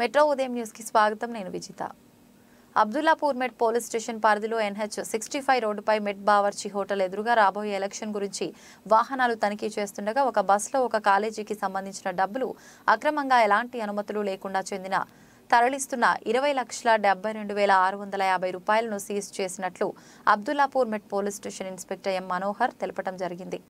metro ఉదయం న్యూస్కి స్వాగతం నేను విజిత అబ్దుల్లాపూర్ మెట్ పోలీస్ స్టేషన్ పరిధిలో ఎన్హెచ్ సిక్స్టీ ఫైవ్ రోడ్డుపై మెట్ బావర్చి హోటల్ ఎదురుగా రాబోయే ఎలక్షన్ గురించి వాహనాలు తనిఖీ చేస్తుండగా ఒక బస్సులో ఒక కాలేజీకి సంబంధించిన డబ్బులు అక్రమంగా ఎలాంటి అనుమతులు లేకుండా చెందిన తరలిస్తున్న ఇరవై లక్షల డెబ్బై రెండు వేల ఆరు వందల యాభై రూపాయలను సీజ్ చేసినట్లు Abdullahpur Met police station inspector M Manohar తెలపడం జరిగింది